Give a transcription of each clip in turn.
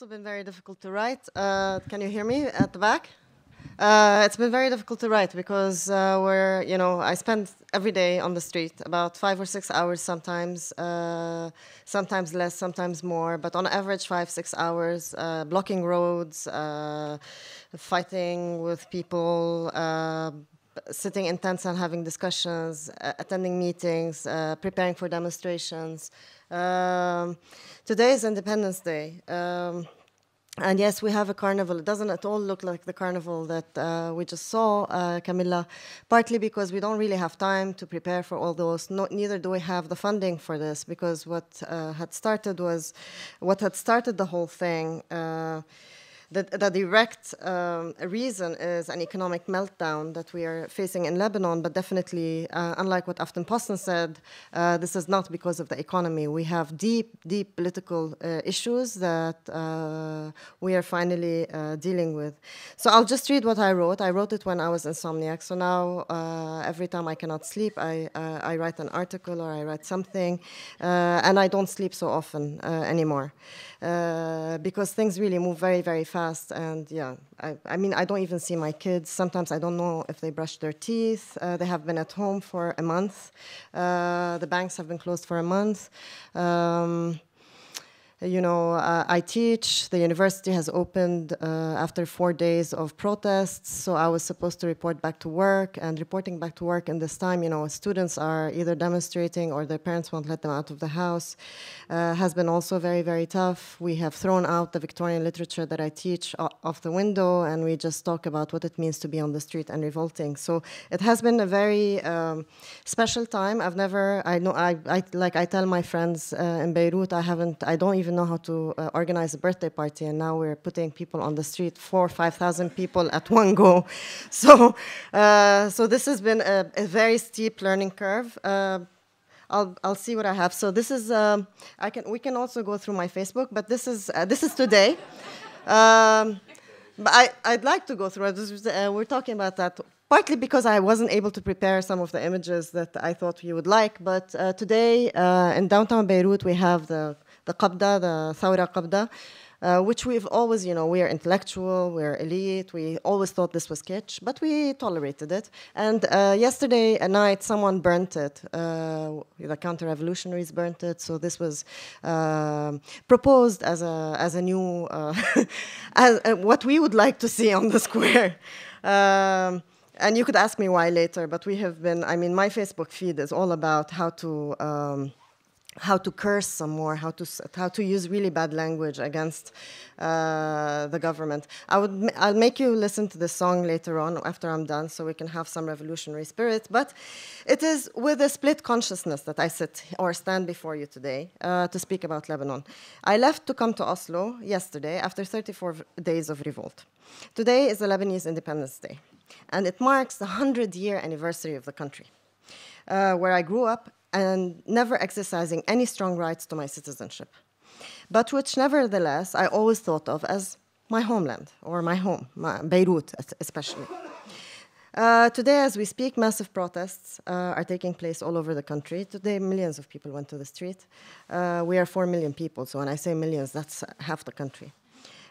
also been very difficult to write. Uh, can you hear me at the back? Uh, it's been very difficult to write because uh, we're, you know, I spend every day on the street, about five or six hours sometimes, uh, sometimes less, sometimes more, but on average five, six hours, uh, blocking roads, uh, fighting with people, uh, sitting in tents and having discussions, uh, attending meetings, uh, preparing for demonstrations. Um, today is Independence Day. Um, and yes, we have a carnival. It doesn't at all look like the carnival that uh, we just saw, uh, Camilla, partly because we don't really have time to prepare for all those. Not neither do we have the funding for this, because what uh, had started was, what had started the whole thing uh, the, the direct um, reason is an economic meltdown that we are facing in Lebanon, but definitely, uh, unlike what Afton Poston said, uh, this is not because of the economy. We have deep, deep political uh, issues that uh, we are finally uh, dealing with. So I'll just read what I wrote. I wrote it when I was insomniac. So now, uh, every time I cannot sleep, I, I write an article or I write something, and I don't sleep so often anymore because things really move very, very fast fast. And yeah, I, I, mean, I don't even see my kids. Sometimes I don't know if they brush their teeth. Uh, they have been at home for a month. Uh, the banks have been closed for a month. Um, you know, uh, I teach. The university has opened uh, after four days of protests, so I was supposed to report back to work. And reporting back to work in this time, you know, students are either demonstrating or their parents won't let them out of the house, uh, has been also very, very tough. We have thrown out the Victorian literature that I teach off the window, and we just talk about what it means to be on the street and revolting. So it has been a very um, special time. I've never, I know, I, I like I tell my friends uh, in Beirut, I haven't, I don't even even know how to uh, organize a birthday party, and now we're putting people on the street, four, 5,000 people at one go. So, uh, so this has been a, a very steep learning curve. Uh, I'll, I'll see what I have. So this is, um, I can, we can also go through my Facebook, but this is, uh, this is today. Um, but I, I'd like to go through it. Uh, we're talking about that partly because I wasn't able to prepare some of the images that I thought you would like. But uh, today uh, in downtown Beirut, we have the the Qabda, the Thawra Qabda, uh, which we've always, you know, we're intellectual, we're elite, we always thought this was kitsch, but we tolerated it. And uh, yesterday at night, someone burnt it. Uh, the counter revolutionaries burnt it, so this was um, proposed as a, as a new, uh, as, uh, what we would like to see on the square. Um, and you could ask me why later, but we have been, I mean, my Facebook feed is all about how to. Um, how to curse some more, how to how to use really bad language against uh, the government. I would I'll make you listen to the song later on after I'm done, so we can have some revolutionary spirit. But it is with a split consciousness that I sit or stand before you today uh, to speak about Lebanon. I left to come to Oslo yesterday after 34 days of revolt. Today is the Lebanese Independence Day, and it marks the 100 year anniversary of the country. Uh, where I grew up and never exercising any strong rights to my citizenship, but which nevertheless I always thought of as my homeland or my home, my Beirut especially. Uh, today, as we speak, massive protests uh, are taking place all over the country. Today, millions of people went to the street. Uh, we are 4 million people, so when I say millions, that's half the country.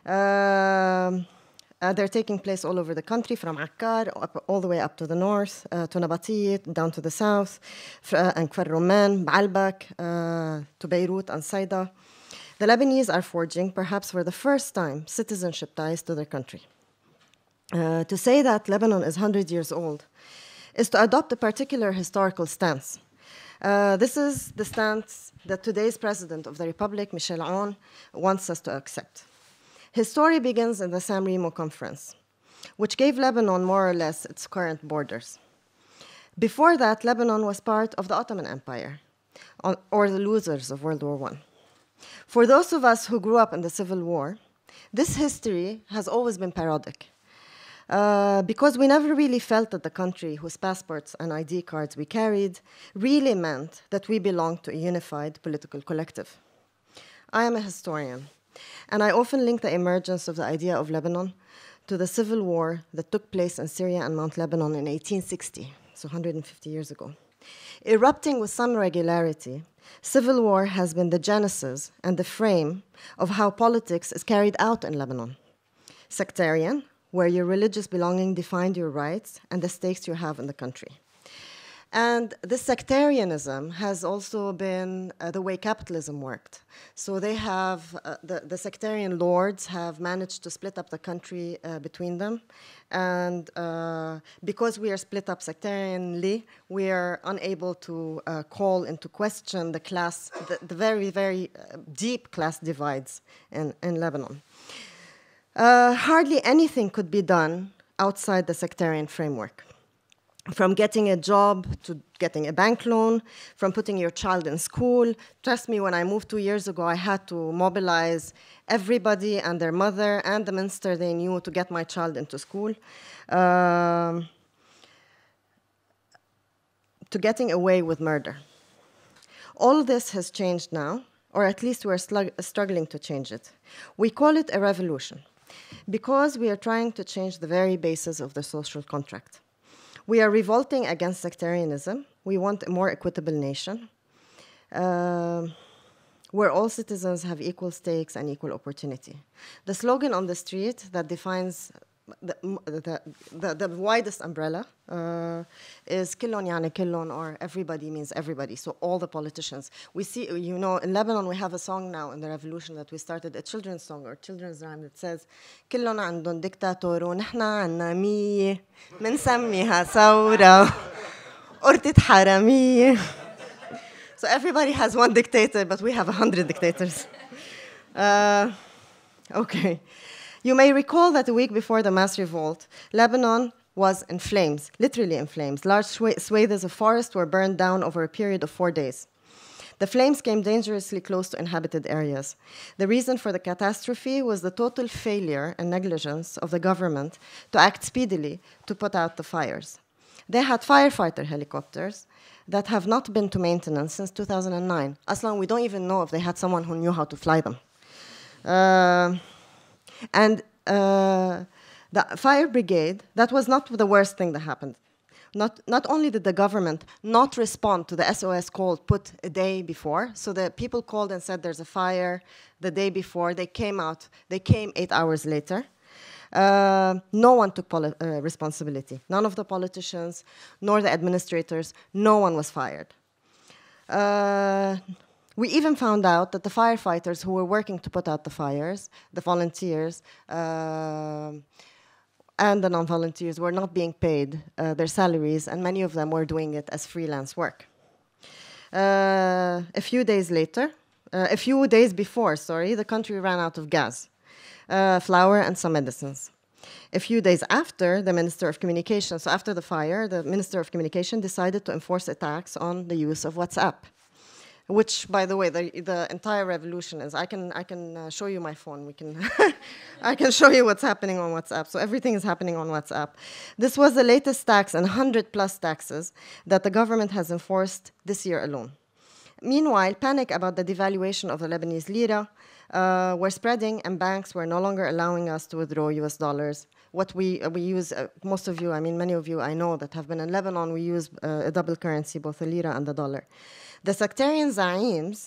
Um, uh, they're taking place all over the country, from Akkar up, all the way up to the north, uh, to Nabatiyat, down to the south, uh, and Kfar Roman, Baalbek, uh, to Beirut and Saida. The Lebanese are forging, perhaps for the first time, citizenship ties to their country. Uh, to say that Lebanon is 100 years old is to adopt a particular historical stance. Uh, this is the stance that today's president of the republic, Michel Aoun, wants us to accept. His story begins in the San Remo Conference, which gave Lebanon more or less its current borders. Before that, Lebanon was part of the Ottoman Empire, or the losers of World War I. For those of us who grew up in the Civil War, this history has always been parodic. Uh, because we never really felt that the country whose passports and ID cards we carried really meant that we belonged to a unified political collective. I am a historian, and I often link the emergence of the idea of Lebanon to the civil war that took place in Syria and Mount Lebanon in 1860, so 150 years ago. Erupting with some regularity, civil war has been the genesis and the frame of how politics is carried out in Lebanon. Sectarian, where your religious belonging defined your rights and the stakes you have in the country. And this sectarianism has also been uh, the way capitalism worked. So they have, uh, the, the, sectarian lords have managed to split up the country uh, between them. And uh, because we are split up sectarianly, we are unable to uh, call into question the class, the, the very, very uh, deep class divides in, in Lebanon. hardly anything could be done outside the sectarian framework from getting a job to getting a bank loan, from putting your child in school. Trust me, when I moved two years ago, I had to mobilize everybody and their mother and the minister they knew to get my child into school. Um, to getting away with murder. All this has changed now, or at least we're struggling to change it. We call it a revolution because we are trying to change the very basis of the social contract. We are revolting against sectarianism. We want a more equitable nation uh, where all citizens have equal stakes and equal opportunity. The slogan on the street that defines the, the, the, the, widest umbrella uh, is كلهم يعني كلهم or everybody means everybody so all the politicians we see you know in Lebanon we have a song now in the revolution that we started a children's song or children's rhyme that says كلهم عندهم دكتاتور ونحن عنا مية بنسميها ثورة قرطة حرامية so everybody has one dictator but we have a hundred dictators uh, okay you may recall that the week before the mass revolt, Lebanon was in flames, literally in flames. Large swathes of forest were burned down over a period of four days. The flames came dangerously close to inhabited areas. The reason for the catastrophe was the total failure and negligence of the government to act speedily to put out the fires. They had firefighter helicopters that have not been to maintenance since 2009. As long we don't even know if they had someone who knew how to fly them. Uh, and uh, the fire brigade, that was not the worst thing that happened. Not, not only did the government not respond to the SOS call put a day before, so the people called and said there's a fire the day before, they came out, they came eight hours later. Uh, no one took uh, responsibility. None of the politicians, nor the administrators, no one was fired. Uh, we even found out that the firefighters who were working to put out the fires, the volunteers, uh, and the non-volunteers were not being paid uh, their salaries, and many of them were doing it as freelance work. Uh, a few days later, uh, a few days before, sorry, the country ran out of gas, uh, flour, and some medicines. A few days after, the Minister of Communication, so after the fire, the Minister of Communication decided to enforce a tax on the use of WhatsApp which, by the way, the, the entire revolution is. I can, I can uh, show you my phone. We can, I can show you what's happening on WhatsApp. So everything is happening on WhatsApp. This was the latest tax and 100 plus taxes that the government has enforced this year alone. Meanwhile, panic about the devaluation of the Lebanese lira uh, were spreading, and banks were no longer allowing us to withdraw US dollars what we uh, we use uh, most of you i mean many of you i know that have been in lebanon we use uh, a double currency both the lira and the dollar the sectarian zaims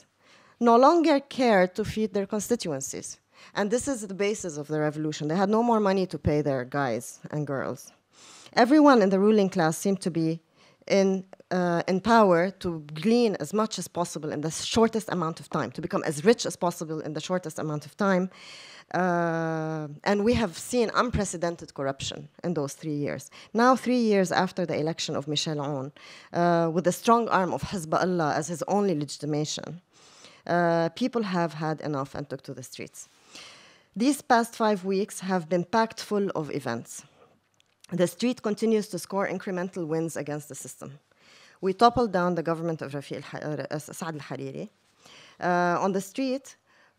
no longer care to feed their constituencies and this is the basis of the revolution they had no more money to pay their guys and girls everyone in the ruling class seemed to be in uh, in power to glean as much as possible in the shortest amount of time, to become as rich as possible in the shortest amount of time. Uh, and we have seen unprecedented corruption in those three years. Now, three years after the election of Michel Aoun, uh, with the strong arm of Hezbollah as his only legitimation, uh, people have had enough and took to the streets. These past five weeks have been packed full of events. The street continues to score incremental wins against the system. We toppled down the government of Rafiq uh, Saad al-Hariri. Uh, on the street,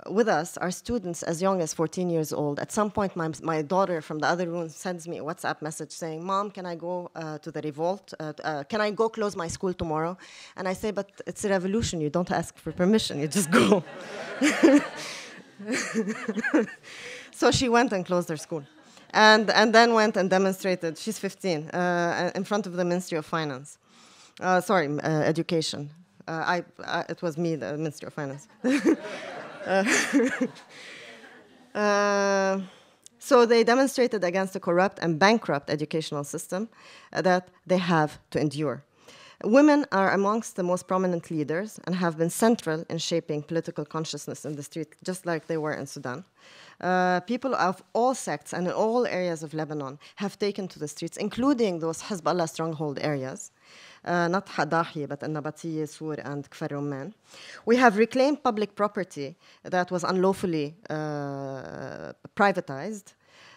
with us are students as young as 14 years old. At some point, my, my daughter from the other room sends me a WhatsApp message saying, Mom, can I go uh, to the revolt? Uh, uh, can I go close my school tomorrow? And I say, But it's a revolution. You don't ask for permission, you just go. so she went and closed her school and, and then went and demonstrated. She's 15 uh, in front of the Ministry of Finance. Uh, sorry, uh, education. Uh, I, I, uh, it was me, the Ministry of Finance. Uh, so they demonstrated against the corrupt and bankrupt educational system that they have to endure. Women are amongst the most prominent leaders and have been central in shaping political consciousness in the street, just like they were in Sudan. Uh, people of all sects and in all areas of Lebanon have taken to the streets, including those Hezbollah stronghold areas, uh, not Hadahi, but Nabatiye, Sur, and Kfar We have reclaimed public property that was unlawfully uh, privatized.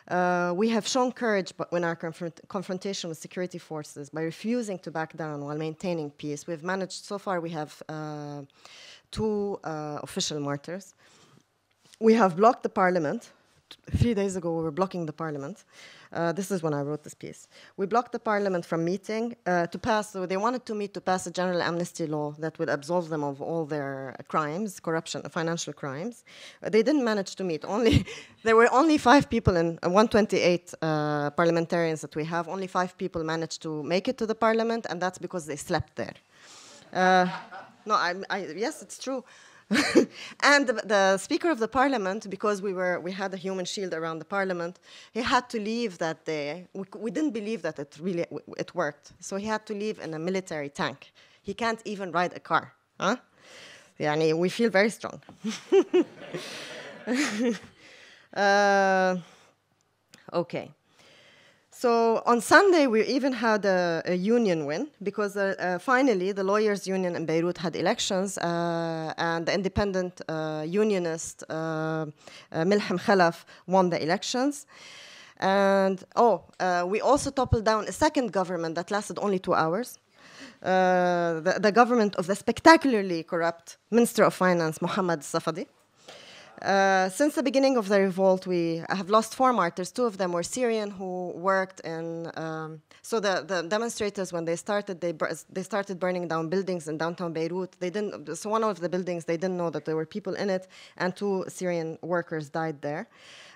Uh, we have shown courage in our confront confrontation with security forces by refusing to back down while maintaining peace. We've managed, so far, we have uh, two uh, official martyrs. We have blocked the parliament three days ago, we were blocking the parliament. Uh, this is when I wrote this piece. We blocked the parliament from meeting uh, to pass, so they wanted to meet to pass a general amnesty law that would absolve them of all their crimes, corruption, financial crimes. Uh, they didn't manage to meet. Only There were only five people in uh, 128 uh, parliamentarians that we have. Only five people managed to make it to the parliament, and that's because they slept there. Uh, no, I, I, yes, it's true. and the, the, Speaker of the Parliament, because we, were, we had a human shield around the Parliament, he had to leave that day. We, we didn't believe that it really it worked. So he had to leave in a military tank. He can't even ride a car. Huh? يعني, we feel very strong. uh, okay. So on Sunday, we even had a, a union win because uh, uh, finally the lawyers' union in Beirut had elections, uh, and the independent uh, unionist uh, uh, Milham Khalaf won the elections. And oh, we also toppled down a second government that lasted only two hours. The, the, government of the spectacularly corrupt Minister of Finance, Mohammad Safadi. Uh, since the beginning of the revolt, we have lost four martyrs. Two of them were Syrian who worked in. Um, so the, the demonstrators, when they started, they, they started burning down buildings in downtown Beirut. They didn't. So one of the buildings, they didn't know that there were people in it, and two Syrian workers died there.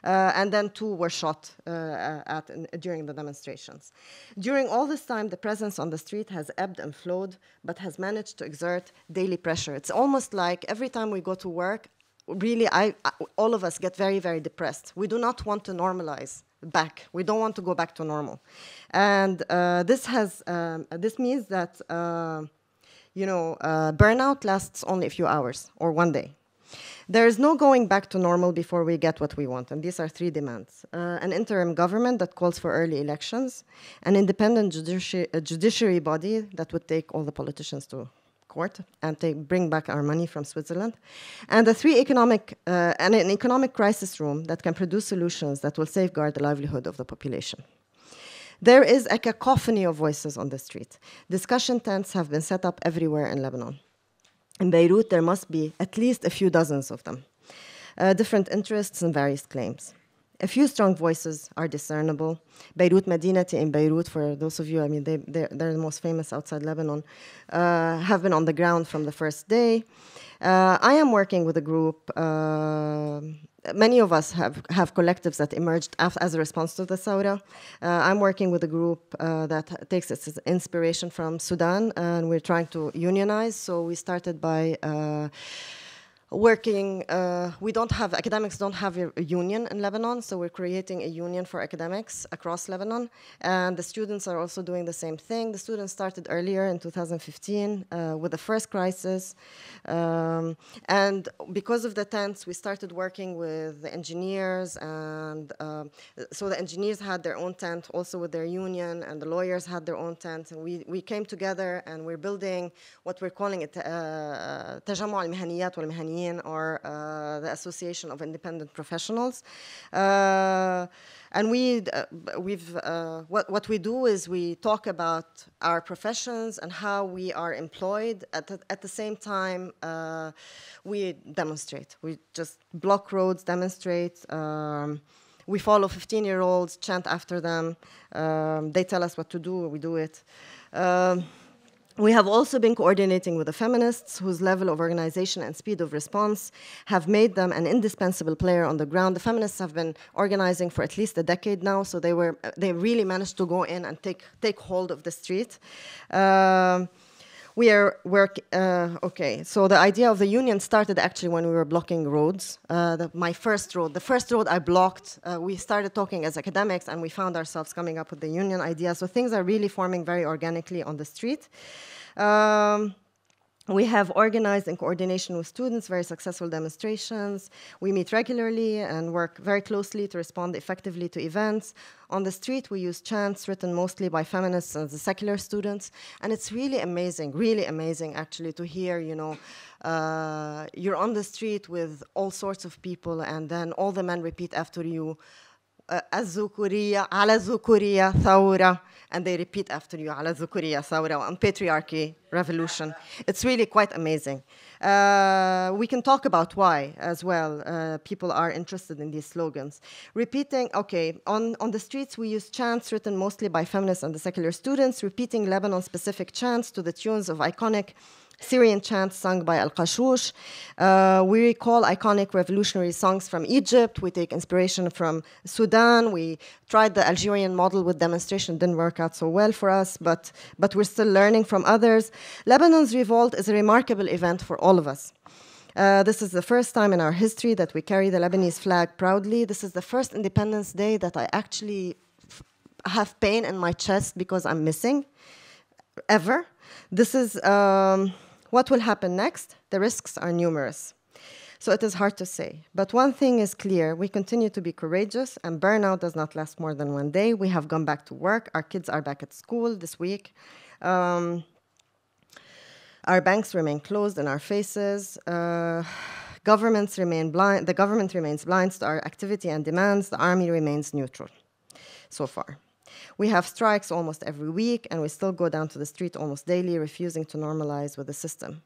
Uh, and then two were shot uh, at, in, during the demonstrations. During all this time, the presence on the street has ebbed and flowed, but has managed to exert daily pressure. It's almost like every time we go to work, really I, all of us get very very depressed we do not want to normalize back we don't want to go back to normal and uh, this has um, this means that uh, you know uh, burnout lasts only a few hours or one day there is no going back to normal before we get what we want, and these are three demands uh, an interim government that calls for early elections, an independent judici- uh, judiciary body that would take all the politicians to court and they bring back our money from Switzerland, and a three economic uh, and an economic crisis room that can produce solutions that will safeguard the livelihood of the population. There is a cacophony of voices on the street. Discussion tents have been set up everywhere in Lebanon. In Beirut, there must be at least a few dozens of them, uh, different interests and various claims. A few strong voices are discernible. Beirut Medinati in Beirut, for those of you, I mean, they, they're, they're the most famous outside Lebanon, uh, have been on the ground from the first day. Uh, I am working with a group. Uh, many of us have, have collectives that emerged as a response to the Saura. Uh, I'm working with a group uh, that takes its inspiration from Sudan, and we're trying to unionize. So we started by uh, working, uh, we don't have, academics don't have a, a, union in Lebanon, so we're creating a union for academics across Lebanon. And the students are also doing the same thing. The students started earlier in 2015 uh, with the first crisis. Uh, and because of the tents, we started working with the engineers, and uh, so the engineers had their own tent, also with their union, and the lawyers had their own tent. And we, we came together, and we're building what we're calling it تجمع المهنيات والمهنيين, or uh, the Association of Independent Professionals. Uh, and we, uh, we've, uh, what, what we do is we talk about our professions and how we are employed. At the, at the same time, uh, we demonstrate. We just block roads, demonstrate. Um, we follow 15 year olds, chant after them. Um, they tell us what to do, we do it. Um, we have also been coordinating with the feminists, whose level of organization and speed of response have made them an indispensable player on the ground. The feminists have been organizing for at least a decade now, so they were they really managed to go in and take take hold of the street. Uh, we are work. Uh, okay, so the idea of the union started actually when we were blocking roads. Uh, the, my first road, the first road I blocked. Uh, we started talking as academics, and we found ourselves coming up with the union idea. So things are really forming very organically on the street. Um, we have organized in coordination with students very successful demonstrations. We meet regularly and work very closely to respond effectively to events. On the street, we use chants written mostly by feminists and the secular students. And it's really amazing, really amazing actually to hear, you know, uh, you're on the street with all sorts of people and then all the men repeat after you. الذكورية على الذكورية ثورة and they repeat after you على الذكورية ثورة and patriarchy revolution it's really quite amazing uh, we can talk about why as well uh, people are interested in these slogans repeating okay on, on the streets we use chants written mostly by feminists and the secular students repeating Lebanon specific chants to the tunes of iconic Syrian chants sung by Al Qashoush. Uh, we recall iconic revolutionary songs from Egypt. We take inspiration from Sudan. We tried the Algerian model with demonstration, didn't work out so well for us, but, but we're still learning from others. Lebanon's revolt is a remarkable event for all of us. Uh, this is the first time in our history that we carry the Lebanese flag proudly. This is the first Independence Day that I actually have pain in my chest because I'm missing ever. This is. Um, what will happen next? The risks are numerous. So it is hard to say. But one thing is clear we continue to be courageous, and burnout does not last more than one day. We have gone back to work, our kids are back at school this week. Um, our banks remain closed in our faces. Uh, governments remain blind, the government remains blind to our activity and demands, the army remains neutral so far. We have strikes almost every week, and we still go down to the street almost daily, refusing to normalize with the system.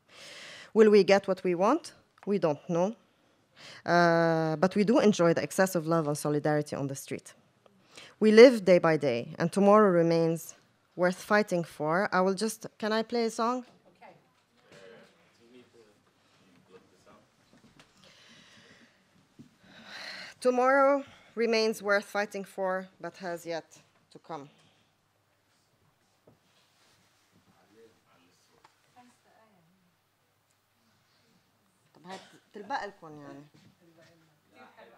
Will we get what we want? We don't know. Uh, but we do enjoy the excessive love and solidarity on the street. We live day by day, and tomorrow remains worth fighting for. I will just, can I play a song? Okay. Tomorrow remains worth fighting for, but has yet to come. طب هتلبق لكم يعني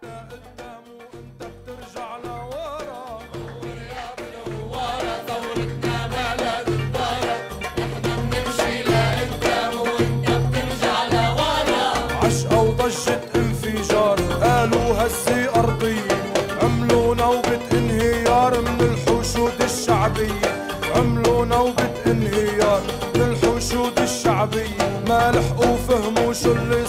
قدام وانت بترجع لورا so